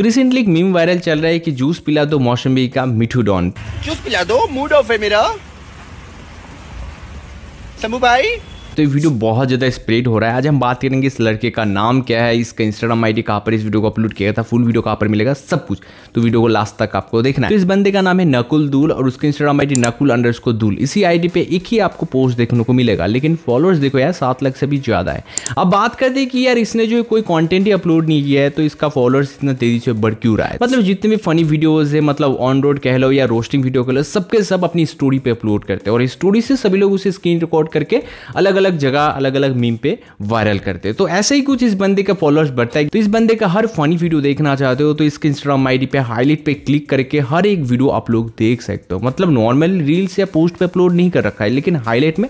तो रिसेंटली एक meme viral चल रहा है कि जूस पिला दो मौसमी का मिठू डॉन जूस पिला दो मूड ऑफ है मेरा समू भाई तो ये वीडियो बहुत ज़्यादा स्प्रेड हो रहा है आज हम बात करेंगे इस लड़के का नाम क्या है इसका इंस्टाग्राम आई डी कहाँ पर इस वीडियो को अपलोड किया था फुल वीडियो कहाँ पर मिलेगा सब कुछ तो वीडियो को लास्ट तक आपको देखना है तो इस बंदे का नाम है नकुल दूल और उसका Instagram I D Nakul under को दूल इसी आई डी पे एक ही आपको पोस्ट देखने को मिलेगा लेकिन फॉलोअर्स देखो यार सात लाख से भी ज़्यादा है अब बात करते हैं कि यार इसने जो कोई कॉन्टेंट ही अपलोड नहीं किया है तो इसका फॉलोअर्स इतना तेजी से बढ़ क्यों रहा है मतलब जितने भी फनी वीडियोज है मतलब ऑन रोड कह लो या रोस्टिंग वीडियो कह लो सबके सब अपनी स्टोरी पर अपलोड करते हैं और स्टोरी से सभी लोग उसे स्क्रीन रिकॉर्ड करके अलग अलग अलग जगह अलग अलग मीम पे वायरल करते तो ऐसे ही कुछ इस बंदे का फॉलोअर्स बढ़ता है तो इस बंदे का हर फनी वीडियो देखना चाहते हो तो इसके इंस्टाग्राम आई पे हाईलाइट पे क्लिक करके हर एक वीडियो आप लोग देख सकते हो मतलब नॉर्मल रील्स या पोस्ट पे अपलोड नहीं कर रखा है लेकिन हाईलाइट में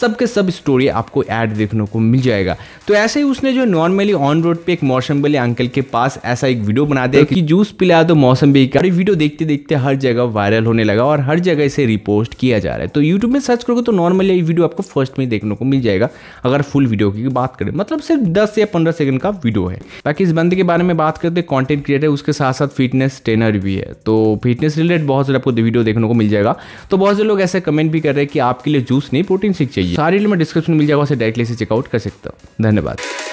सबके सब स्टोरी आपको ऐड देखने को मिल जाएगा तो ऐसे ही उसने जो नॉर्मली ऑन रोड पे एक मौसम वाले अंकल के पास ऐसा एक वीडियो बना दिया कि जूस पिला दो मौसम का वीडियो देखते देखते हर जगह वायरल होने लगा और हर जगह इसे रिपोस्ट किया जा रहा है तो यूट्यूब में सर्च करोगे तो नॉर्मली ये वीडियो आपको फर्स्ट में देखने को मिल जाएगा अगर फुल वीडियो की बात करें मतलब सिर्फ दस या पंद्रह सेकंड का वीडियो है बाकी इस बंदे के बारे में बात करते हैं कॉन्टेंट क्रिएटर उसके साथ साथ फिटनेस ट्रेनर भी है तो फिटनेस रिलेटेड बहुत सारे आपको वीडियो देखने को मिल जाएगा तो बहुत से लोग ऐसे कमेंट भी कर रहे हैं कि आपके लिए जूस नहीं प्रोटीन सीख चाहिए सारे लिए मैं डिस्क्रिप्शन मिल जाएगा उसे डायरेक्टली से चेकआउट कर सकता हूँ धन्यवाद